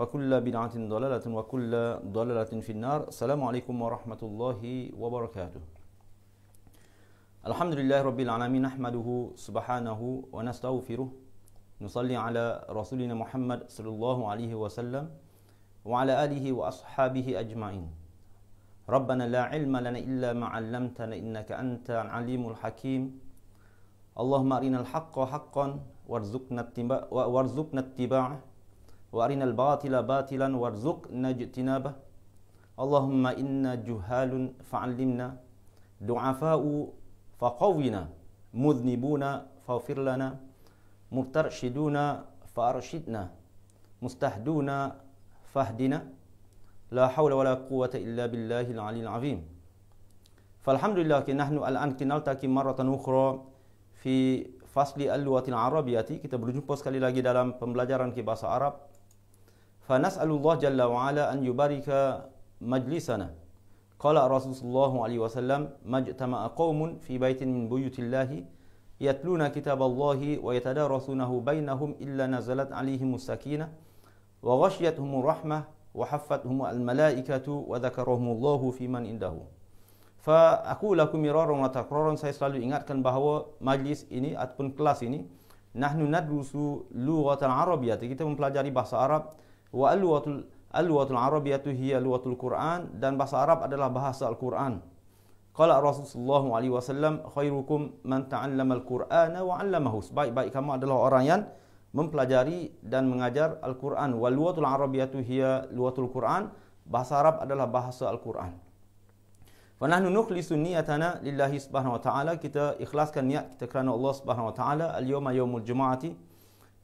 وكل بدعة ضلالة وكل ضلالة في النار السلام عليكم ورحمة الله وبركاته الحمد لله رب العالمين نحمده سبحانه ونستغفره نصلي على رسولنا محمد صلى الله عليه وسلم وعلى آله وأصحابه أجمعين ربنا لا علم لنا إلا ما علمتنا إنك أنت العليم الحكيم اللهم أرنا الحق حقا وارزقنا اتباعه وأرنا الباطل باطلا وارزقنا اجتنابه اللهم إنا جهال فعلمنا دعفاء فقونا مذنبون فاغفر لنا مسترشدون فأرشدنا مستهدون فاهدنا لا حول ولا قوة إلا بالله العلي العظيم فالحمد لله نحن الآن نلتقي مرة أخرى في فصل اللغة العربية كتاب berjumpa sekali lagi dalam pembelajaran ke bahasa فنسأل الله جل وعلا أن يبارك مجلسنا قال رسول الله عليه وسلم ما اجتمع قوم في بيت من بيوت الله يتلون كتاب الله ويتدارسونه بينهم إلا نزلت عليهم السكينة وغشيتهم الرحمة وحفتهم الملائكة وذكرهم الله في من عنده فأقول لكم مرارا وتكرارا سيصلوا saya selalu ingatkan bahawa majlis ini ataupun kelas ini nahnu nadrusu lughatal arabiyyah kita mempelajari bahasa Arab wa alwatul alwatul arabiyatu hiya alwatul quran dan bahasa arab adalah bahasa al-quran qala rasulullah alaihi wasallam khairukum man ta'allama al-qur'ana wa 'allamahu baik-baik kamu adalah orang yang mempelajari dan mengajar al-quran wa alwatul arabiyatu hiya alwatul quran bahasa arab adalah bahasa al-quran wa nahnu nukhlisu niyatana lillahi subhanahu wa ta'ala kita ikhlaskan niat kita kerana Allah subhanahu wa ta'ala al-yawma yawmul jumu'ati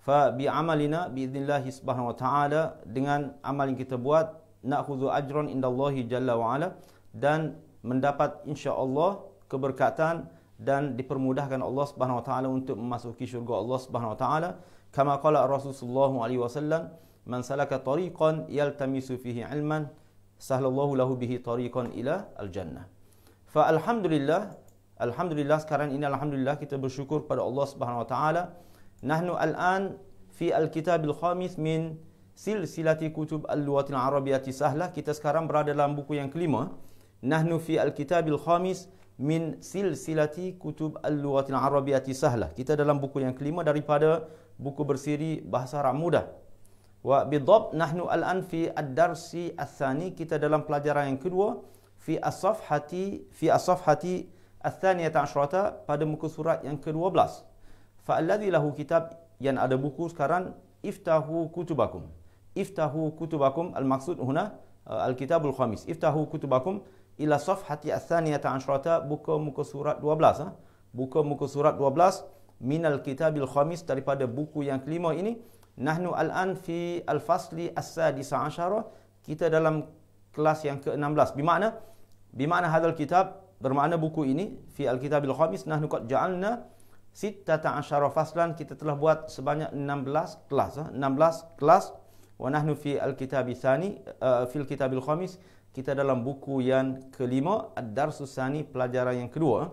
fa bi amalina bi idznillah subhanahu wa ta'ala dengan amal yang kita buat na'khudhu ajran indallahi jalla wa ala dan mendapat insyaallah keberkatan dan dipermudahkan Allah Subhanahu wa taala untuk memasuki syurga Allah Subhanahu wa taala kama qala Rasulullah alaihi wasallam man salaka tariqan yaltamisu fihi ilman sahalallahu lahu bihi tariqan ila al jannah." fa alhamdulillah alhamdulillah sekarang ini alhamdulillah kita bersyukur pada Allah Subhanahu wa taala Nahnu al-an fi al-kitab al-khamis min silsilati kutub al-luwat al-arabiyyah sahlah. Kita sekarang berada dalam buku yang kelima. Nahnu fi al-kitab al-khamis min silsilati kutub al-luwat al-arabiyyah sahlah. Kita dalam buku yang kelima daripada buku bersiri Bahasa Arab Mudah. Wa bidab nahnu al-an fi ad-darsi al thani Kita dalam pelajaran yang kedua fi as-safhati fi as-safhati ath-thaniyah 'ashrata pada muka surat yang ke-12. Fa'alladhi lahu kitab yang ada buku sekarang, iftahu kutubakum. Iftahu kutubakum, al-maksud huna, uh, al-kitabul khamis. Iftahu kutubakum ila safhati al-thaniyata buka muka surat 12. ah ha? Buka muka surat 12, al kitabil khamis daripada buku yang kelima ini. Nahnu al-an fi al-fasli as-sadisa ansyara, kita dalam kelas yang ke-16. Bermakna, bermakna hadal kitab, bermakna buku ini, fi al-kitabil khamis, nahnu kat ja'alna, sittata asyara faslan kita telah buat sebanyak 16 kelas 16 ah. kelas wa nahnu fi alkitab tsani eh, fil kitab alkhamis kita dalam buku yang kelima ad-dars tsani pelajaran yang kedua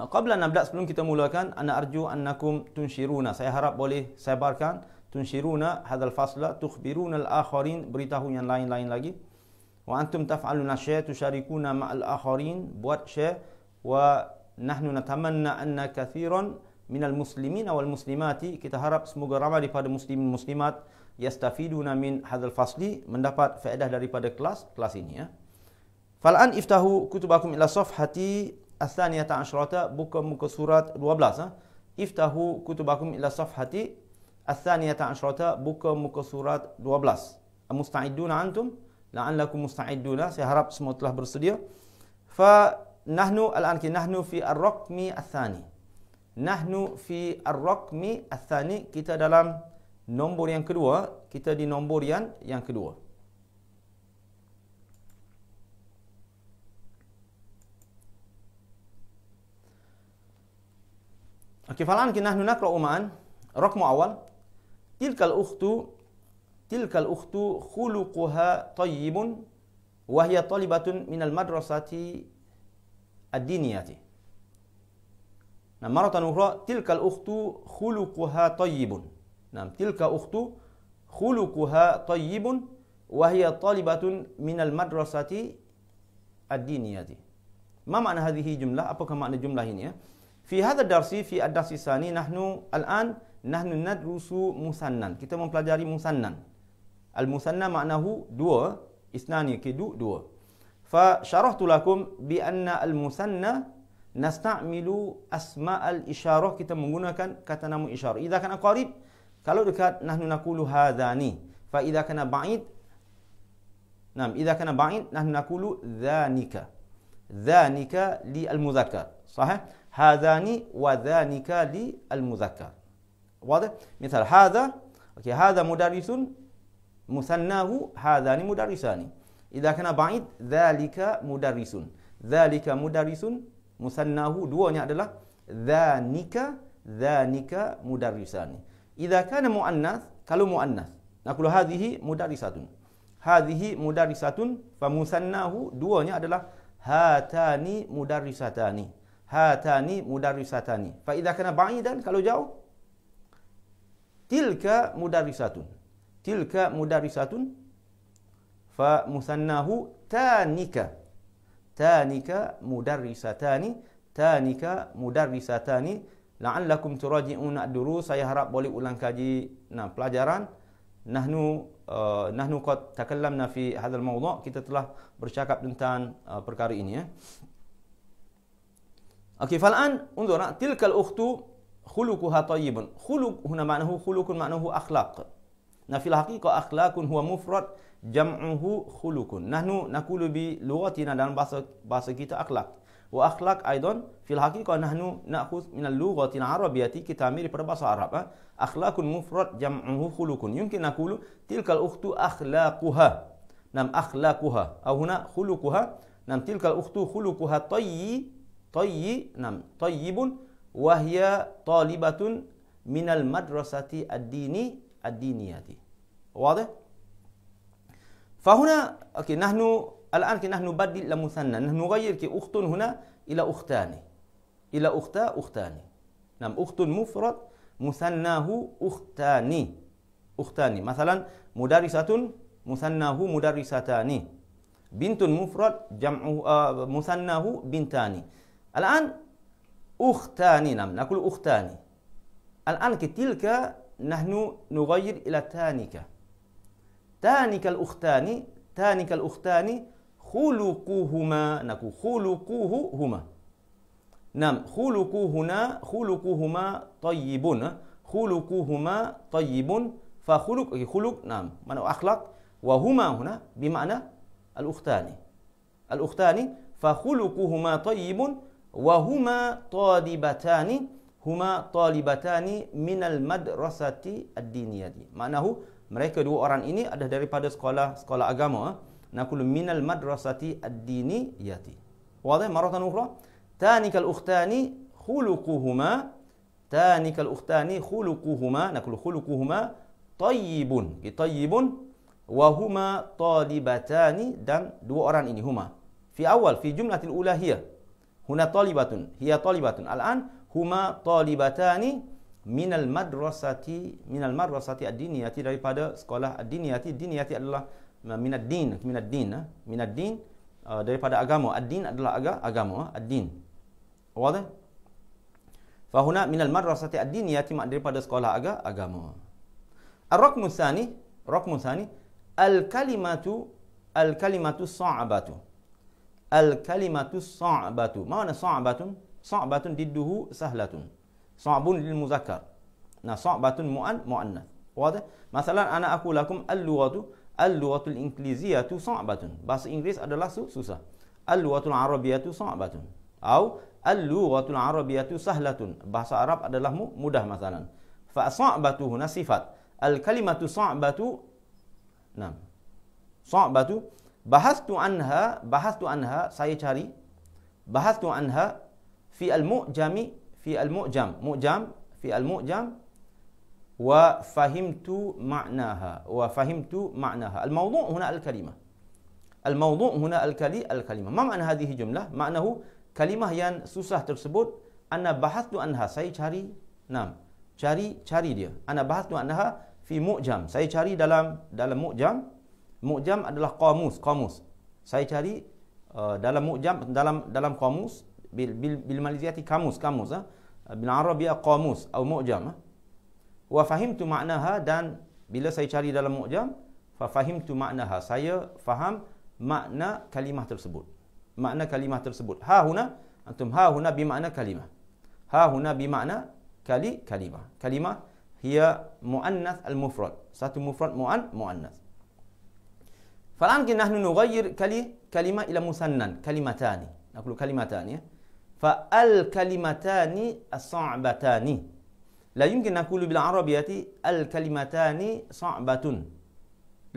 ah. qabla nabda sebelum kita mulakan ana arju annakum tunshiruna saya harap boleh sebarkan tunshiruna hadzal fasla tukhbiruna al-akharin beritahu yang lain-lain lagi wa antum taf'aluna syaitu tusharikuna ma al-akharin buat syai wa nahnu natamanna anna kathiran minal muslimin awal muslimati kita harap semoga ramai daripada muslimin muslimat yastafiduna min hadzal fasli mendapat faedah daripada kelas kelas ini ya falan iftahu kutubakum ila safhati ath-thaniyata asharata buka muka surat 12 ha iftahu kutubakum ila safhati ath-thaniyata asharata buka muka surat 12 mustaiduna antum la'allakum mustaiduna saya harap semua telah bersedia fa نحن الآن نحن في الرقم الثاني نحن في الرقم الثاني kita dalam nombor yang kedua kita di nombor yang yang kedua Okey, falan kita nahnu naqra uman رقم أول تلك الأخت تلك الأخت خلقها طيب وهي طالبة من المدرسة الدينية نعم مرة أخرى تلك الأخت خلقها طيب نعم تلك أخت خلقها طيب وهي طالبة من المدرسة الدينية ما معنى هذه جملة؟ أبقى معنى جملة هنا في هذا الدرس في الدرس الثاني نحن الآن نحن ندرس مسنن كتاب mempelajari مسنن المسنن معناه دو إثنان isnani دو, dua فشرحت لكم بأن المثنى نستعمل أسماء الإشارة kita menggunakan kata nama isyarah إذا كان قريب kalau dekat نحن نقول هذاني فإذا كان بعيد نعم إذا كان بعيد نحن نقول ذانك ذانك للمذكر صحيح هذان وذانك للمذكر واضح مثال هذا أوكي هذا مدرس مثناه هذاني مدرساني Idza kana ba'id zalika mudarrisun. Zalika mudarrisun musannahu duanya adalah zanika zanika mudarrisan. Idza kana muannas kalau muannas naqulu hadhihi mudarrisatun. Hadhihi mudarrisatun fa musannahu duanya adalah hatani mudarrisatani. Hatani mudarrisatani. Fa idza kana ba'idan kalau jauh tilka mudarrisatun. Tilka mudarrisatun فمثناه تانيكا تانيكا مدرستان تانيكا مدرستان لعلكم تراجعون الدروس saya harap boleh ulang kaji nah pelajaran nahnu uh, nahnu qad takallamna fi hadha al-mawdu kita telah bercakap tentang uh, perkara ini ya okey falan unzur tilkal ukhtu khuluquha tayyibun khuluq huna ma'nahu khuluqun ma'nahu akhlaq nah fil haqiqah akhlaqun huwa mufrad جمعه خلق نحن نقول بلغتنا dalam bahasa bahasa kita akhlak wa akhlak aidan fil haqiqah nahnu na'khudh min al-lughati al-arabiyyati kita ambil daripada bahasa Arab ha? akhlakun mufrad jam'uhu khuluqun yumkin naqulu tilkal ukhtu akhlaquha nam akhlaquha aw huna khuluquha nam tilkal ukhtu khuluquha tayyi tayyi nam tayyibun wa hiya talibatun minal madrasati ad-dini ad-diniyati واضح فهنا أوكي نحن الآن كي نحن نبدل لمثنى نحن نغير كي أخت هنا إلى أختان إلى أختا أختان نعم أخت مفرد مثناه أختان أختان مثلا مدرسة مثناه مدرستان بنت مفرد جمع آه، مثناه بنتان الآن أختان نعم نقول أختان الآن كتلك نحن نغير إلى تانك تانك الأختان تانك الأختان خلقوهما نكو خلقوهما نعم خلقوهنا خلقوهما طيب خلقوهما طيب فخلق خلق نعم من أخلاق وهما هنا بمعنى الأختان الأختان فخلقهما طيب وهما طالبتان هما طالبتان من المدرسة الدينية معناه Mereka dua orang ini ada daripada sekolah-sekolah agama. Naqulu minal madrasati ad-diniyati. dini Wadah maratan ukhra. Tanikal ukhtani khuluquhuma tanikal ukhtani khuluquhuma naqulu khuluquhuma tayyibun. Tayyibun wa huma talibatani dan dua orang ini huma fi awal fi jumlatil ula hiya huna talibatun hiya talibatun al'an an huma talibatani minal madrasati minal madrasati ad-diniyati daripada sekolah ad-diniyati diniyati adalah minad din minad din minad din uh, daripada agama ad-din adalah aga, agama ad-din wadah fahuna minal madrasati ad-diniyati mak daripada sekolah aga, agama ar-raqmu tsani raqmu tsani al-kalimatu al-kalimatu sa'batu al-kalimatu sa'batu mana sa'batun sa'batun didduhu sahlatun صعب للمذكر صعبة مؤنث واضح مثلا أنا أقول لكم اللغة اللغة الإنجليزية صعبة بس إنجليز adalah susah اللغة العربية صعبة أو اللغة العربية سهلة بس عرب adalah مده مثلا فصعبة هنا صفات الكلمة صعبة نعم صعبة بحثت عنها بحثت عنها saya بحثت عنها في المؤجم fi al-mu'jam mu'jam fi al-mu'jam wa fahimtu ma'naha wa fahimtu ma'naha al-mawdu' huna al-kalimah al-mawdu' huna al-kali al-kalimah ma makna hadhihi jumlah maknahu kalimah yang susah tersebut ana bahathu anha saya cari nam cari cari dia ana bahathu anha fi mu'jam saya cari dalam dalam mu'jam mu'jam adalah kamus kamus saya cari uh, dalam mu'jam dalam dalam kamus bil bil bil malaysiati kamus kamus ah bil arabia qamus atau mu'jam ha? wa fahimtu ma'naha dan bila saya cari dalam mu'jam fa fahimtu ma'naha saya faham makna kalimah tersebut makna kalimah tersebut ha huna antum ha huna bi makna kalimah ha huna bi makna kali kalimah kalimah hiya muannas al mufrad satu mufrad muan muannas falan kita nahnu nugayir kali kalimah ila musannan kalimatani aku kalimatani ya فالكلمتان الصعبتان لا يمكن نقول بالعربية الكلمتان صعبة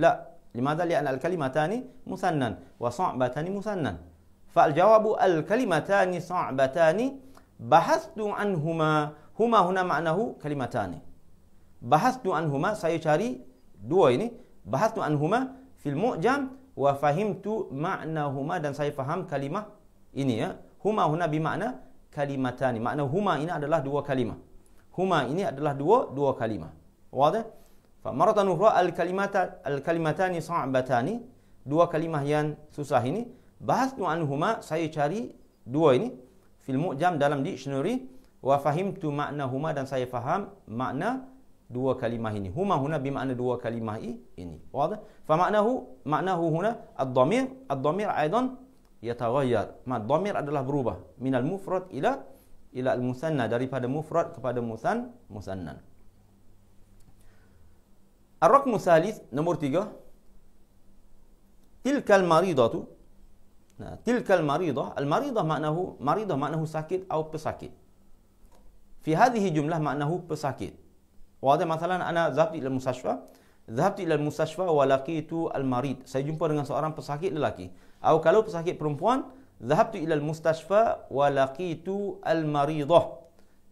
لا لماذا؟ لأن الكلمتان مثنى وصعبتان مثنى فالجواب الكلمتان صعبتان بحثت عنهما هما هنا معناه كلمتان بحثت عنهما سيشاري دوين بحثت عنهما في المؤجم وفهمت معناهما dan saya faham kalimah ini ya Huma huna bimakna kalimatani. Makna huma ini adalah dua kalimah. Huma ini adalah dua dua kalimah. Wadah? Fa maratan al kalimat al kalimatani sa'batani dua kalimah yang susah ini Bahas nuan huma saya cari dua ini fil jam dalam dictionary wa fahimtu makna huma dan saya faham makna dua kalimah ini huma huna bi dua kalimah ini wadah fa maknahu maknahu huna ad damir ad damir. aidan yataghayyar mad dhamir adalah berubah minal mufrad ila ila al musanna daripada mufrad kepada musan musannan Ar-raqm salis nombor tiga tilkal maridatu nah tilkal maridah al maridah maknahu maridah maknahu sakit atau pesakit fi hadhihi jumlah maknahu pesakit wa ada masalan ana zahabtu ila musashfa zahabtu ila musashfa wa laqitu al marid saya jumpa dengan seorang pesakit lelaki atau kalau pesakit perempuan, Zahabtu ilal mustashfa walakitu al-maridah.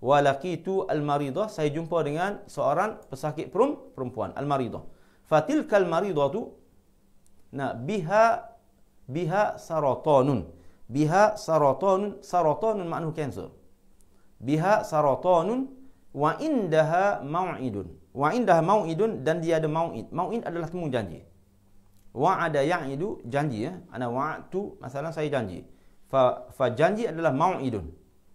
Walakitu al-maridah. Saya jumpa dengan seorang pesakit perempuan. Al-maridah. Fatilkal maridah tu. Nah, biha biha saratanun. Biha saratanun. Saratanun maknanya cancer. Biha saratanun. Wa indaha maw'idun. Wa indaha maw'idun. Dan dia ada maw'id. Maw'id adalah temu janji wa'ada ya'idu janji ya ana wa'tu masalah saya janji fa fa janji adalah mau'idun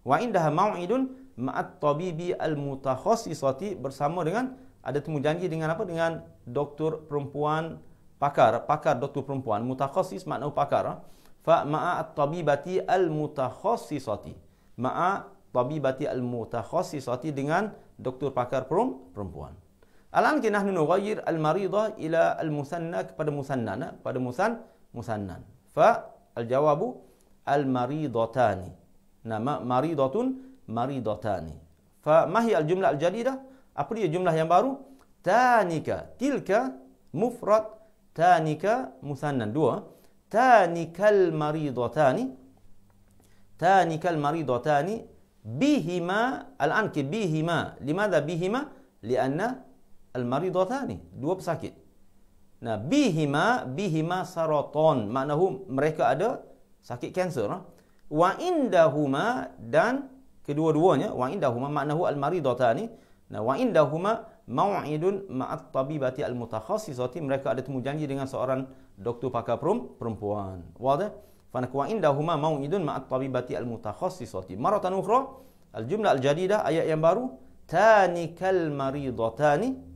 wa indaha mau'idun ma'at tabibi al mutakhassisati bersama dengan ada temu janji dengan apa dengan doktor perempuan pakar pakar doktor perempuan mutakhassis makna pakar ha. fa maat tabibati al mutakhassisati Maat tabibati al mutakhassisati dengan doktor pakar perempuan الآن كي نحن نغير المريضة إلى المثنى بعد مثنى بعد مثن مثنى فالجواب المريضتان نعم مريضة مريضتان فما هي الجملة الجديدة؟ أقول هي الجملة يمبارو تانيكا تلك مفرد تانيكا مثنى دو تانيكا المريضتان تانيكا المريضتان بهما الآن كي بهما لماذا بهما؟ لأن al-maridatani, dua pesakit. Nah, bihima bihima saraton, Maknahu mereka ada sakit kanser. Ha? Wa indahuma dan kedua-duanya, wa indahuma maknahu al-maridatani. Nah, wa indahuma mau'idun ma'at tabibati al-mutakhasisati, mereka ada temu janji dengan seorang doktor pakar perum, perempuan. Wadah? Fana wa indahuma mau'idun ma'at tabibati al-mutakhasisati. Maratan ukhra, al-jumlah al-jadidah, ayat yang baru, tanikal maridatani,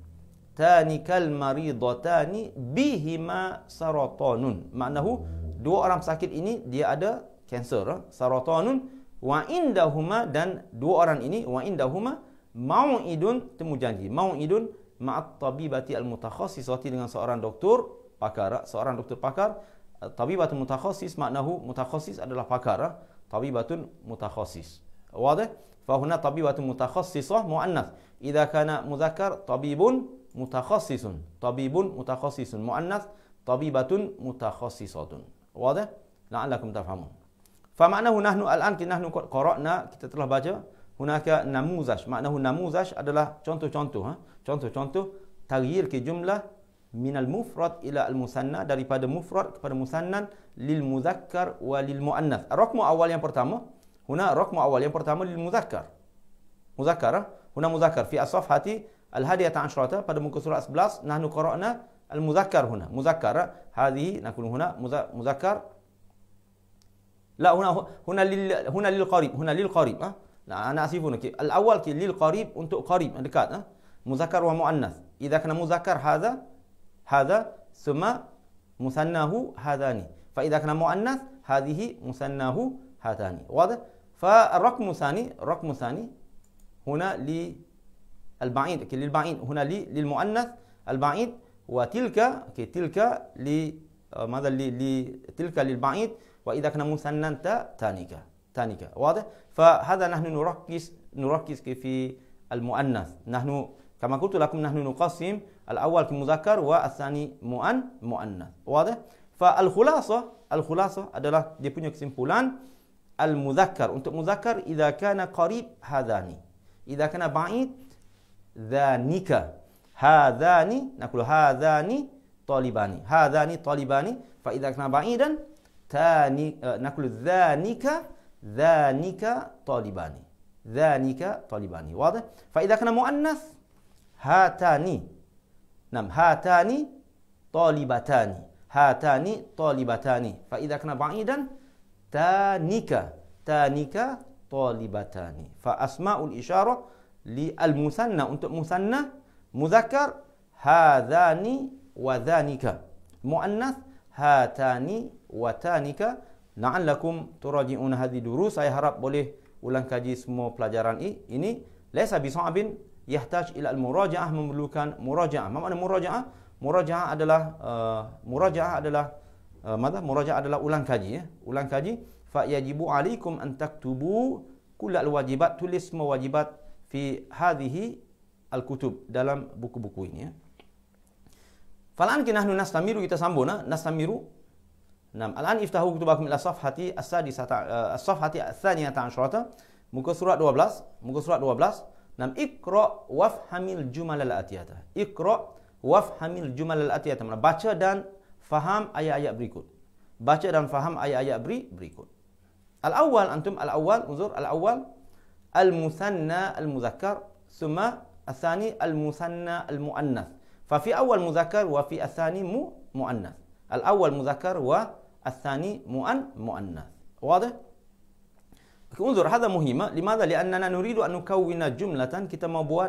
tani kal maridatani bihima saratanun maknahu dua orang pesakit ini dia ada kanser eh, saratanun wa indahuma dan dua orang ini wa indahuma mauidun temu janji mauidun ma'at tabibati al mutakhassisati dengan seorang doktor pakar eh, seorang doktor pakar tabibat mutakhassis maknahu mutakhassis adalah pakar eh, tabibatun mutakhassis wadah fa huna tabibatun mutakhassisah muannas idza kana muzakkar tabibun متخصص طبيب متخصص مؤنث طبيبة متخصصة واضح؟ لعلكم تفهمون فمعناه نحن الآن نحن قرأنا كتاب الله باجا هناك نموذج معناه نموذج adalah contoh-contoh contoh-contoh تغيير كجملة من المفرد إلى المثنى daripada مفرد kepada مثنى للمذكر وللمؤنث الرقم أول yang pertama هنا الرقم أول yang pertama للمذكر مذكر هنا مذكر في الصفحة الهادية عشرة pada muka surah 11 nahnu qara'na al-muzakkar huna muzakkar hadhihi nakunu huna لا هنا هنا لل هنا للقريب هنا للقريب لا انا اسف هنا الاول كي للقريب أنت قريب dekat ها مذكر ومؤنث اذا كان مذكر هذا هذا ثم مثناه هذان فاذا كان مؤنث هذه مثناه هذاني واضح فالرقم الثاني الرقم الثاني هنا ل البعيد للبعيد هنا للمؤنث البعيد وتلك تلك آه، ماذا لتلك للبعيد وإذا كان مثنى تانيكا تانيكا واضح فهذا نحن نركز نركز في المؤنث نحن كما قلت لكم نحن نقسم الأول كمذكر والثاني مؤن مؤنث واضح فالخلاصة الخلاصة adalah dia punya kesimpulan المذكر انت مذكر إذا كان قريب هذاني إذا كان بعيد ذانك هذان نقول هذان طالبان هذان طالبان فإذا كنا بعيدا تاني آه، نقول ذانك ذانك طالبان ذانك طالبان واضح فإذا كنا مؤنث هاتان نعم هاتان طالبتان هاتان طالبتان فإذا كنا بعيدا تانك تانك طالبتان فأسماء الإشارة li al musanna untuk musanna muzakkar hadani wa dhanika muannas hatani wa tanika la'allakum turaji'un hadhihi durus saya harap boleh ulang kaji semua pelajaran ini laisa bi sa'bin yahtaj ila al muraja'ah memerlukan muraja'ah apa makna muraja'ah muraja'ah adalah uh, eh, muraja'ah adalah uh, eh, madah muraja'ah adalah ulang kaji ya ulang kaji fa yajibu alaikum an taktubu kullal wajibat tulis semua wajibat fi hadhihi al-kutub dalam buku-buku ini ya. Falan kita nahnu nastamiru kita sambung nah ha? nastamiru. Nam alan iftahu kutubakum ila safhati as-sadisata eh, as-safhati ath-thaniyata ansharata muka surat 12 muka surat 12 nam ikra wafhamil jumal al-atiyata ikra wafhamil jumal al-atiyata mana baca dan faham ayat-ayat berikut baca dan faham ayat-ayat beri berikut al-awwal antum al-awwal unzur al-awwal al awwal antum al awwal unzur al awwal المثنى المذكر ثم الثاني المثنى المؤنث ففي أول مذكر وفي الثاني مو مؤنث الأول مذكر والثاني مؤن مؤنث واضح؟ انظر هذا مهمة لماذا؟ لأننا نريد أن نكون جملة كتاب mau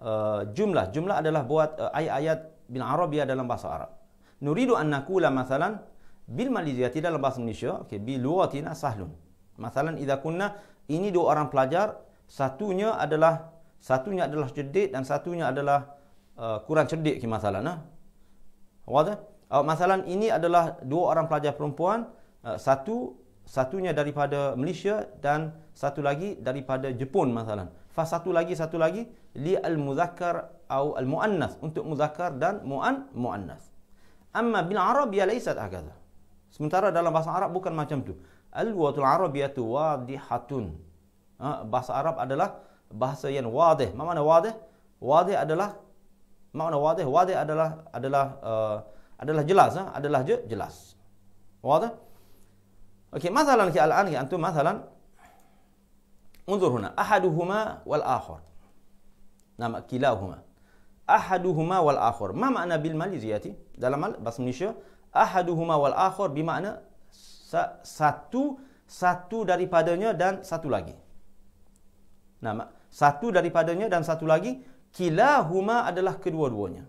آه، جملة جملة adalah buat ayat-ayat bil Arabia dalam bahasa Arab نريد أن نقول مثلا بالماليزية dalam bahasa Malaysia okay, بلغتنا سهل مثلا إذا كنا ini dua orang pelajar satunya adalah satunya adalah cerdik dan satunya adalah uh, kurang cerdik ke masalah nah uh, masalah ini adalah dua orang pelajar perempuan uh, satu satunya daripada Malaysia dan satu lagi daripada Jepun masalah fa satu lagi satu lagi li al muzakkar atau al muannas untuk muzakkar dan muan muannas amma bil arab ya laysat hakadha ah, sementara dalam bahasa arab bukan macam tu Al-Watul Arabiyatu Wadihatun. Bahasa Arab adalah bahasa yang wadih. Mana wadih? Wadih adalah mana wadih? Wadih adalah adalah uh, adalah jelas, ha? adalah je, jelas. Wadih. Okey, masalan ke al-an ke antum masalan Unzur huna ahaduhuma wal akhir. Nama kilahuma. Ahaduhuma wal akhir. Ma makna bil maliziyati? Dalam bahasa Malaysia, ahaduhuma wal akhir bermakna satu satu daripadanya dan satu lagi. Nama satu daripadanya dan satu lagi kila huma adalah kedua-duanya.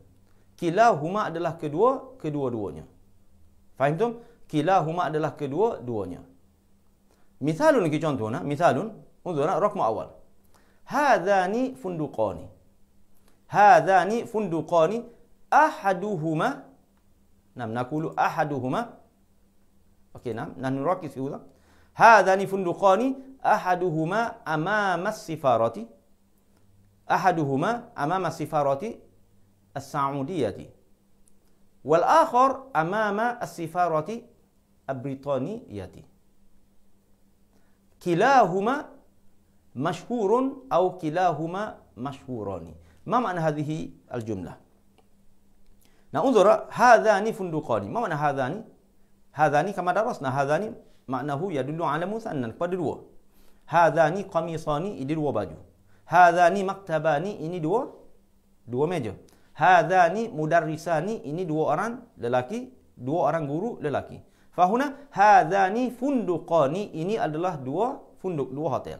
Kila huma adalah kedua kedua-duanya. Faham tu? Kila huma adalah kedua-duanya. Misalun ni contohnya, misalun, unzurna rakmu awal. Hadani funduqani. Hadani funduqani ahaduhuma Nama nakulu ahaduhuma أوكي نعم نحن نركز في هذا هذان فندقان أحدهما أمام السفارة أحدهما أمام السفارة السعودية والآخر أمام السفارة البريطانية كلاهما مشهور أو كلاهما مشهوران ما معنى هذه الجملة؟ ننظر نعم، هذان فندقان ما معنى هذان؟ هذان كما درسنا هذان معناه يدل على مثنى كبدروا هذان قميصان يدلو باجو هذان مكتبان إني دو دو meja هذان مدرسان إني دو أران للاكي دو أران غورو للاكي فهنا هذان فندقان إني adalah دو فندق دو hotel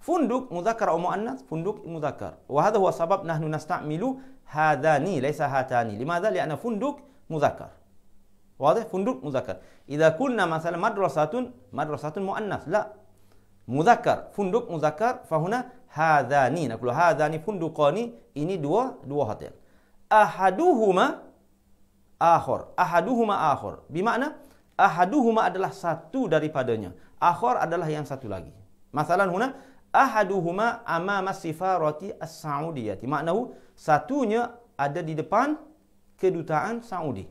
فندق مذكر أو مؤنث فندق مذكر وهذا هو سبب نحن نستعمل هذان ليس هاتان لماذا؟ لأن فندق مذكر واضح فندق مذكر اذا كنا مثلا مدرسه مدرسه مؤنث لا مذكر فندق مذكر فهنا هذان نقول هذان فندقان اني دو دو هوتيل احدهما اخر احدهما اخر بمعنى احدهما adalah satu daripadanya اخر adalah yang satu lagi مثلا هنا احدهما امام السفاره السعوديه معناه satunya ada di depan kedutaan Saudi.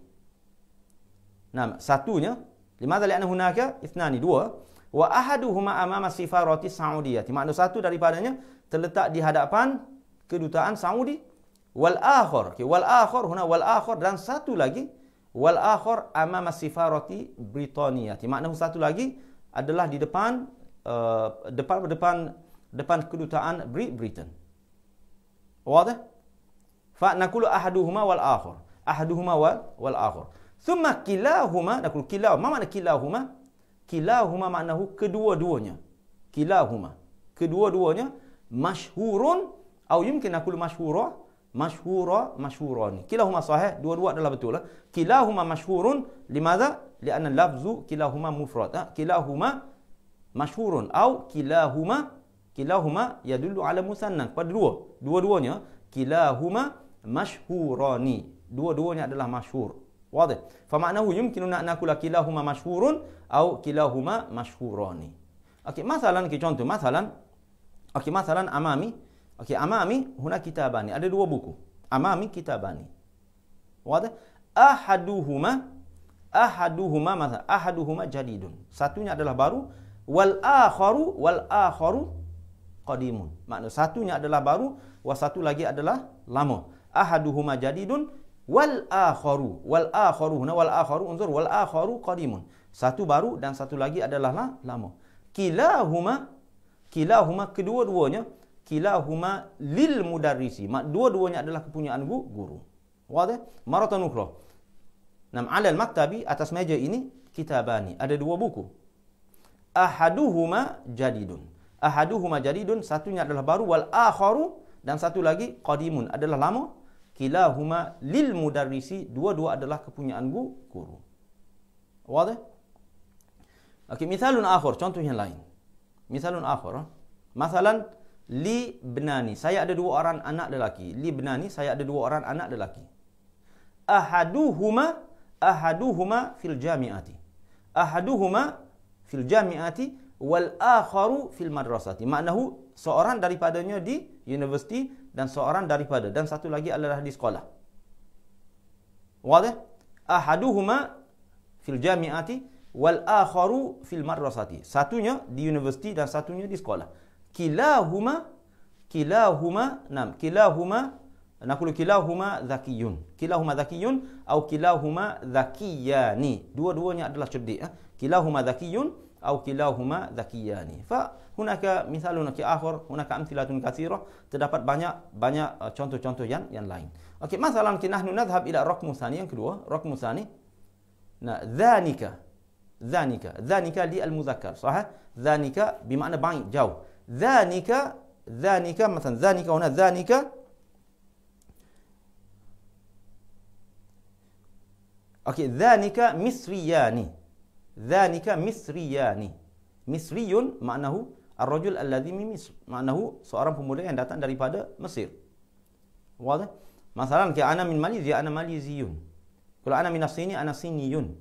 Nah, satunya limadha li'anna hunaka ithnani dua wa ahaduhuma amama sifarati saudiyah. Makna satu daripadanya terletak di hadapan kedutaan Saudi wal akhir. Okay, wal akhir huna wal akhir dan satu lagi wal akhir amama sifarati Britania. Makna satu lagi adalah di depan uh, depan depan depan kedutaan Brit Britain. Wadah? Fa nakulu ahaduhuma wal akhir. Ahaduhuma wal wal akhir. Thumma kilahuma, nak kila, kilahuma, apa makna kilahuma? Kilahuma makna kedua-duanya. Kilahuma. Kedua-duanya, masyhurun atau mungkin nak kata masyhura, mashhura, mashhura ni. Kilahuma sahih, dua-dua adalah betul. Lah. Kilahuma mashhurun, limadha? Lianna lafzu kilahuma mufrad. Ha? Kilahuma masyhurun atau kilahuma, kilahuma yadullu ala musannan. Pada dua, dua-duanya, kilahuma masyhurani. Dua-duanya adalah masyhur. Wadih. Famaknahu yumkinu nak nakula kilahuma mashhurun atau kilahuma mashhurani. Okey, masalan ke contoh, masalan. Okey, masalan amami. Okey, amami, huna kitabani. Ada dua buku. Amami kitabani. Wadih. Ahaduhuma, ahaduhuma, masalah. ahaduhuma jadidun. Satunya adalah baru. Wal akharu, wal akharu qadimun. Maksudnya satunya adalah baru, wa satu lagi adalah lama. Ahaduhuma jadidun, wal akharu wal akharu huna wal akharu unzur wal akharu qadimun satu baru dan satu lagi adalah lama kilahuma kilahuma kedua-duanya kilahuma lil mudarrisi mak dua-duanya adalah kepunyaan guru wadah maratan ukhra nam ala al maktabi atas meja ini kitabani ada dua buku ahaduhuma jadidun ahaduhuma jadidun satunya adalah baru wal akharu dan satu lagi qadimun adalah lama kilahuma lil mudarrisi dua-dua adalah kepunyaan bu guru. Wade? Okey, misalun akhir, contoh yang lain. Misalun akhir, eh. misalan li bnani, saya ada dua orang anak lelaki. Li bnani, saya ada dua orang anak lelaki. Ahaduhuma ahaduhuma fil jami'ati. Ahaduhuma fil jami'ati wal akharu fil madrasati. Maknahu seorang daripadanya di universiti dan seorang daripada dan satu lagi adalah di sekolah. Wadah? Ahaduhuma fil jami'ati wal akharu fil marrasati. Satunya di universiti dan satunya di sekolah. Kilahuma kilahuma nam kilahuma nakulu kilahuma zakiyun. Kilahuma zakiyun atau kilahuma zakiyani. Dua-duanya adalah cerdik. Eh? Kilahuma zakiyun أو كلاهما ذكيان فهناك مثال آخر هناك أمثلة كثيرة تدابت banyak banyak contoh-contoh yang yang lain okay مثلا نحن نذهب إلى الرقم الثاني yang kedua الرقم الثاني ذانك ذانك ذانك للمذكر صح ذانك بمعنى بعيد جو ذانك ذانك مثلا ذانك هنا ذانك اوكي ذانك مصرياني يعني. Zanika misriyani. Misriyun maknahu ar-rajul alladhi min Misr. Maknahu seorang pemuda yang datang daripada Mesir. Wadah? Eh? Masalah ke ana min Malaysia, ana Malaysiyun. Kalau ana min Sini, ana Siniyun.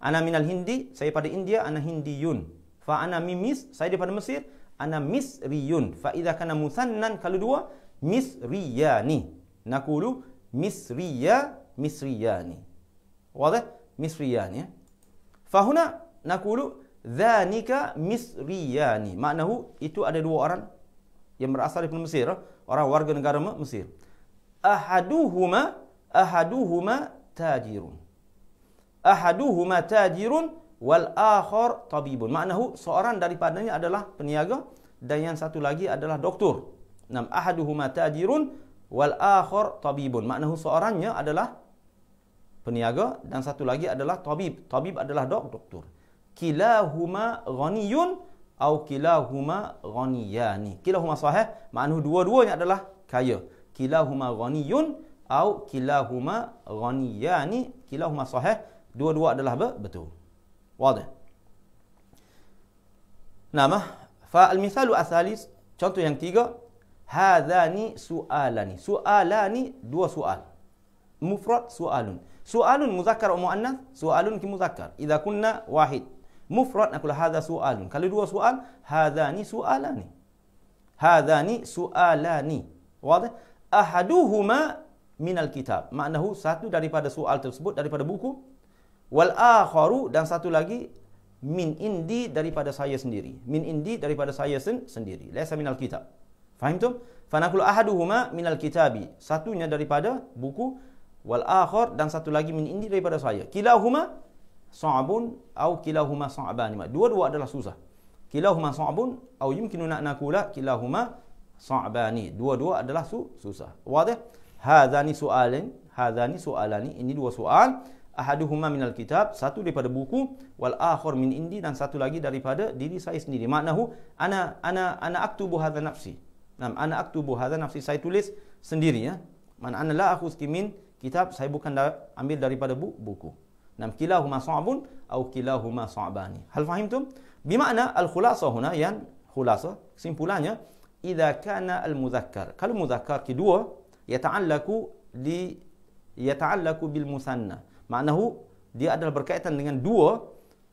Ana min al-Hindi, saya pada India, ana Hindiyun. Fa ana min Mis, saya daripada Mesir, ana Misriyun. Fa idza kana musannan kalau dua Misriyani. Nakulu Misriya, Misriyani. Wadah? Eh? Misriyani. Ya? Fahuna nakulu Zanika misriyani Maknahu itu ada dua orang Yang berasal dari Mesir eh? Orang warga negara Mesir Ahaduhuma Ahaduhuma tajirun Ahaduhuma tajirun Wal akhar tabibun Maknahu seorang daripadanya adalah peniaga Dan yang satu lagi adalah doktor Nam ahaduhuma tajirun Wal akhar tabibun Maknahu seorangnya adalah peniaga dan satu lagi adalah tabib. Tabib adalah dok doktor. Kilahuma ghaniyun atau kilahuma ghaniyani. Kilahuma sahih, maknanya dua-duanya adalah kaya. Kilahuma ghaniyun atau kilahuma ghaniyani. Kilahuma sahih, dua-dua adalah apa? Betul. Wadah. Nama. Fa'al misalu asalis, contoh yang tiga. Hadhani su'alani. Su'alani, dua soal. Mufrad su'alun. Su'alun muzakkar wa mu'annath, su'alun ki muzakkar. Idza kunna wahid. Mufrad nakul lah, hadza su'alun. Kalau dua su'al, hadzani su'alani. Hadzani su'alani. Wadah? Ahaduhuma al kitab. Maknahu satu daripada su'al tersebut daripada buku. Wal akharu dan satu lagi min indi daripada saya sendiri. Min indi daripada saya sen sendiri. Laisa al kitab. Faham tu? Fanakul ahaduhuma al kitabi. Satunya daripada buku wal akhir dan satu lagi min indi daripada saya. Kilahuma sa'abun au kilahuma sa'aban. Dua-dua adalah susah. Kilahuma sa'abun au yumkinu nak nakula kilahuma sa'abani. Dua-dua adalah su susah. Wadah. Hadhani soalan. Hadhani soalani. Ini dua soal. Ahaduhuma min alkitab Satu daripada buku. Wal akhir min indi. Dan satu lagi daripada diri saya sendiri. Maknahu. Ana, ana, ana aktubu hadha nafsi. Nam, ana aktubu hadha nafsi. Saya tulis sendiri. Ya. Man ana la akhuski min kitab saya bukan da- ambil daripada bu- buku. Nam kilahuma sa'bun atau kilahuma sa'bani. Hal faham tu? Bermakna al-khulasa huna yang khulasa Simpulannya, idza kana al-muzakkar. Kalau muzakkar kedua yata'allaku li yata'allaku bil musanna. Maknahu dia adalah berkaitan dengan dua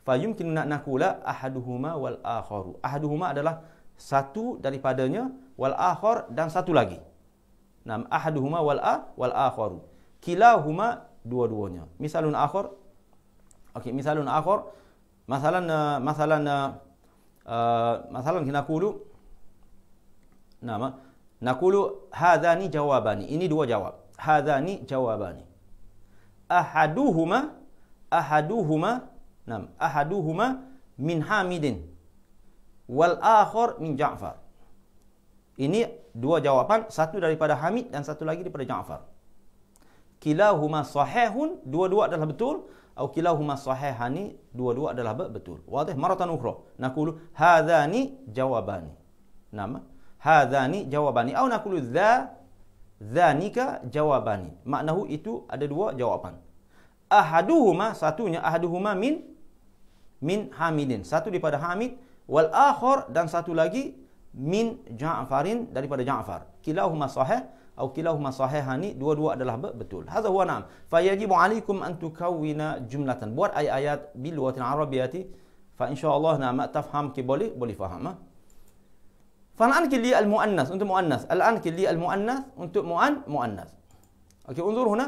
fa yumkin nak nakula ahaduhuma wal akharu. Ahaduhuma adalah satu daripadanya wal akhar dan satu lagi. Nam ahaduhuma wal a wal akharu huma dua-duanya. Misalun akhir. Okey, misalun akhir. Masalan eh, masalan uh, masalan kita kulu nama nakulu hadani jawabani ini dua jawab hadani jawabani ahaduhuma ahaduhuma nam ahaduhuma min hamidin wal akhar min ja'far ini dua jawapan satu daripada hamid dan satu lagi daripada ja'far kilahuma sahihun dua-dua adalah betul atau kilahuma sahihani dua-dua adalah betul wadih maratan ukhra naqulu hadhani jawabani nama hadhani jawabani atau naqulu dha dhanika jawabani maknahu itu ada dua jawapan ahaduhuma satunya ahaduhuma min min hamidin satu daripada hamid wal akhar dan satu lagi min ja'farin daripada ja'far kilahuma sahih أو كلاهما صحيحان دو دو adalah betul هذا هو نعم فيجب عليكم أن تكون جملة buat أي آيات باللغة العربية فإن شاء الله نعم تفهم كي بولي بولي faham فالآن كلي المؤنث أنت مؤنث الآن كلي المؤنث أنت مؤن مؤنث أوكي انظر هنا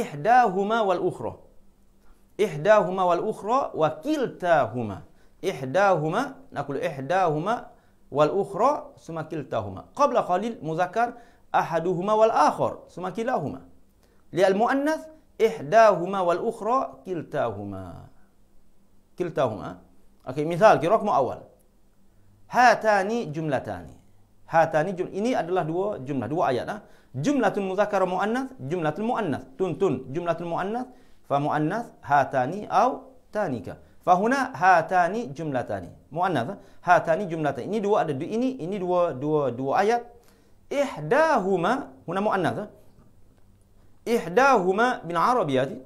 إحداهما والأخرى إحداهما والأخرى وكلتاهما إحداهما نقول إحداهما والأخرى ثم كلتاهما قبل قليل مذكر أحدهما والآخر ثم كلاهما للمؤنث إحداهما والأخرى كلتاهما كلتاهما أوكي مثال كي رقم أول هاتان جملتان هاتان جملة إني adalah دو جملة دو آيات جملة مذكر مؤنث جملة المؤنث تن تن جملة المؤنث فمؤنث هاتان أو تانيك Fahuna hatani jumlatani. Mu'annath. Eh? Hatani jumlatani. Ini dua ada. Ini ini dua dua dua ayat. Ihdahuma. Huna mu'annath. Eh? Ihdahuma bin Arabiyati.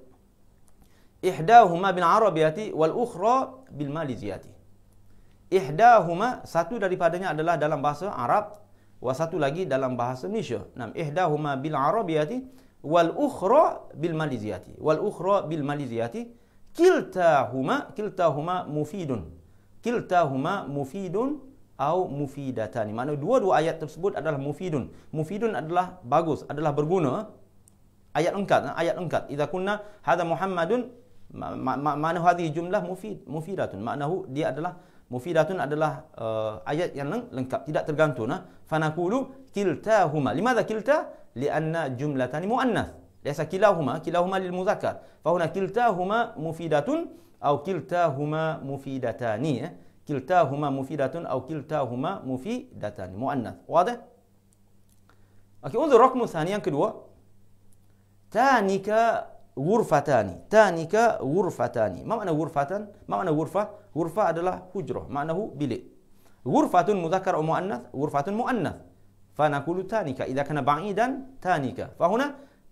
Ihdahuma bin Arabiyati. Wal ukhra bil Maliziyati. Ihdahuma. Satu daripadanya adalah dalam bahasa Arab. Wa satu lagi dalam bahasa Malaysia. Nam. Ihdahuma bil Arabiyati. Wal ukhra bil Maliziyati. Wal ukhra bil Maliziyati. Wal ukhra bil Maliziyati. Kilta huma, kilta huma mufidun Kilta huma mufidun atau mufidatani Mana dua-dua ayat tersebut adalah mufidun mufidun adalah bagus adalah berguna ayat lengkap ha? ayat lengkap idza kunna hadha muhammadun mana hadhi jumlah mufid mufidatun maknahu dia adalah mufidatun adalah uh, ayat yang leng lengkap tidak tergantung nah ha? fanaqulu kiltahuma limadha kilta li anna jumlatani muannats ليس كلاهما كلاهما للمذكر فهنا كلتاهما مفيدة أو كلتاهما مفيدتان إيه؟ كلتاهما مفيدة أو كلتاهما مفيدتان مؤنث واضح؟ أوكي انظر رقم ثانيا كدوة تانك غرفتان تانك غرفتان ما معنى غرفة؟ ما معنى غرفة؟ غرفة adalah hujrah معناه بلي غرفة مذكر أو مؤنث غرفة مؤنث فنقول تانك إذا كان بعيدا تانك فهنا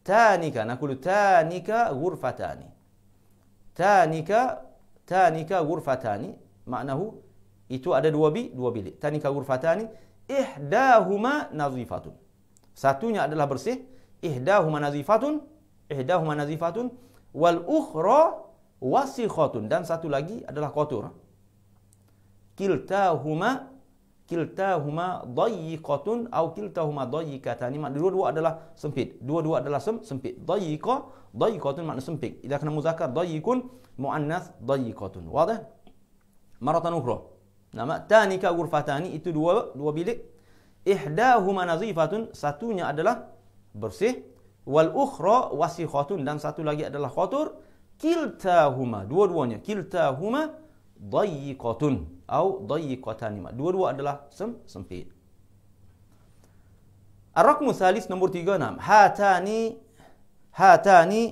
tanika naqulu tanika ghurfatani tanika tanika ghurfatani maknahu itu ada dua bi dua bilik tanika ghurfatani ihdahuma nazifatun satunya adalah bersih ihdahuma nazifatun ihdahuma nazifatun wal ukhra wasikhatun dan satu lagi adalah kotor kiltahuma kiltahuma dayiqatun atau kiltahuma dayiqatani mak dua-dua adalah sempit dua-dua adalah sem sempit dayiqa dayiqatun makna sempit jika kena muzakkar dayiqun muannas dayiqatun wadah maratan ukhra nama tani ka ghurfatani itu dua dua bilik ihdahuma nazifatun satunya adalah bersih wal ukhra wasikhatun dan satu lagi adalah khatur kiltahuma dua-duanya kiltahuma dayiqatun atau dayyiqatani dua-dua adalah sem sempit Ar-raqmu thalis nombor 36 hatani hatani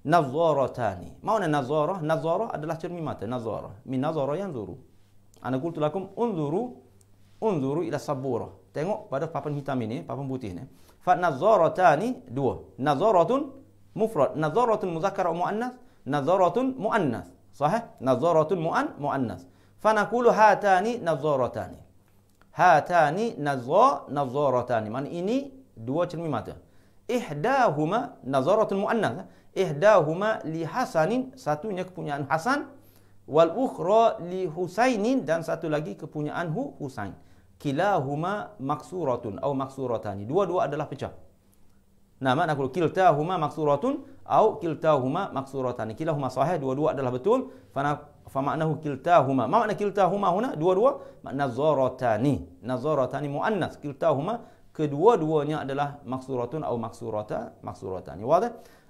نظارتان ما معنى نظارة؟ نظارة adalah cermin mata نظارة من نظارة ينظروا أنا قلت لكم انظروا انظروا إلى السبورة tengok pada papan hitam ini papan putih ini فنظارتان dua نظارة مفرد نظارة مذكر أو مؤنث نظارة مؤنث صحيح نظارة مؤن مؤنث fanakulu hatani nazaratani hatani nazo nazaratani man ini dua cermi mata ihdahuma nazaratul muannas ihdahuma li hasanin satunya kepunyaan hasan wal ukhra li husainin dan satu lagi kepunyaan hu husain kilahuma maksuratun atau maksuratani dua-dua adalah pecah nah makna kalau kiltahuma maksuratun atau kiltahuma maksuratani kilahuma sahih dua-dua adalah betul fanakulu fa ma'nahu kiltahuma ma makna kiltahuma huna dua-dua makna zaratani nazaratani muannas kiltahuma kedua-duanya adalah maksuratun atau maksurata maksuratani wa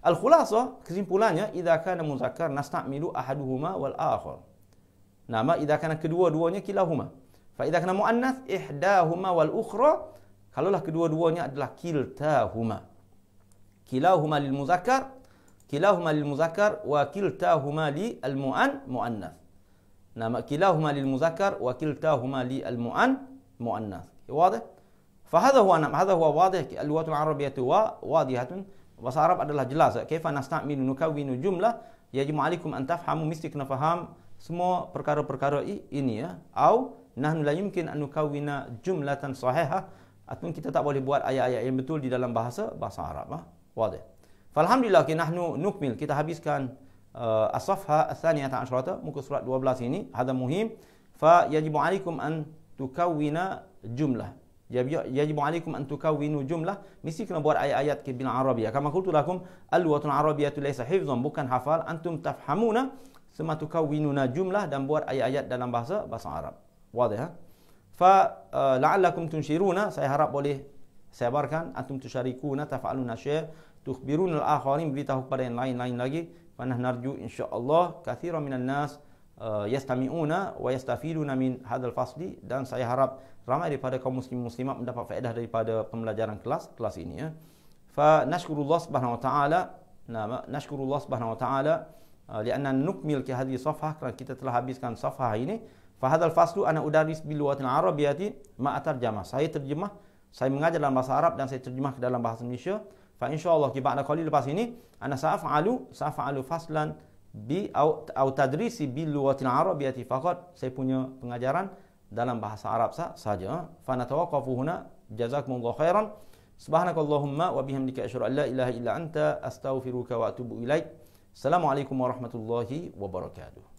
al khulasa kesimpulannya idza kana muzakkar nasta'milu ahaduhuma wal akhar nama idza kana kedua-duanya kilahuma fa idza kana muannas ihdahuma wal ukhra kalaulah kedua-duanya adalah kiltahuma kilahuma lil muzakkar كلاهما للمذكر وكلتاهما للمؤن مؤنث نعم كلاهما للمذكر وكلتاهما للمؤن مؤنث واضح فهذا هو نعم هذا هو واضح اللغة العربية واضحة بس عرب adalah jelas كيف نستعمل نكون جملة يجب عليكم أن تفهموا مستك نفهم semua perkara-perkara ini أو نحن لا يمكن أن نكون جملة صحيحة أتمنى kita tak boleh buat ayat-ayat yang betul di dalam واضح Falhamdulillah kita nahnu nukmil kita habiskan uh, asafha athaniyata asyrata muka surat 12 ini hadha muhim fa yajibu alaikum an tukawwina jumlah yajibu alaikum an tukawwinu jumlah mesti kena buat ayat-ayat ke bila arabia kama qultu lakum al-lughatu al-arabiyatu laysa hifzan bukan hafal antum tafhamuna thumma tukawwinuna jumlah dan buat ayat-ayat dalam bahasa bahasa arab wadhih ha? fa uh, la'allakum tunshiruna saya harap boleh sebarkan antum tusyarikuna taf'aluna share tukhbirun al-akharin beritahu kepada yang lain-lain lagi fanah narju insyaallah kathira minan nas uh, yastami'una wa yastafiduna min hadzal fasli dan saya harap ramai daripada kaum muslim muslimat mendapat faedah daripada pembelajaran kelas kelas ini ya fa nashkurullah subhanahu wa ta'ala nama nashkurullah subhanahu wa ta'ala uh, lianna nukmil ke hadhihi safhah kerana kita telah habiskan safhah ini fa hadzal faslu ana udaris bil lughatil arabiyati ma atarjama saya terjemah saya mengajar dalam bahasa Arab dan saya terjemah ke dalam bahasa Malaysia Fa insyaallah ki ba'da qalil lepas ini ana sa'alu sa'alu faslan bi au, au tadrisi bi lughatil arabiyati faqat saya punya pengajaran dalam bahasa Arab sahaja. saja fa natawaqqafu huna jazakumullahu khairan subhanakallahumma wa bihamdika asyhadu an la ilaha illa anta astaghfiruka wa atubu ilaik assalamualaikum warahmatullahi wabarakatuh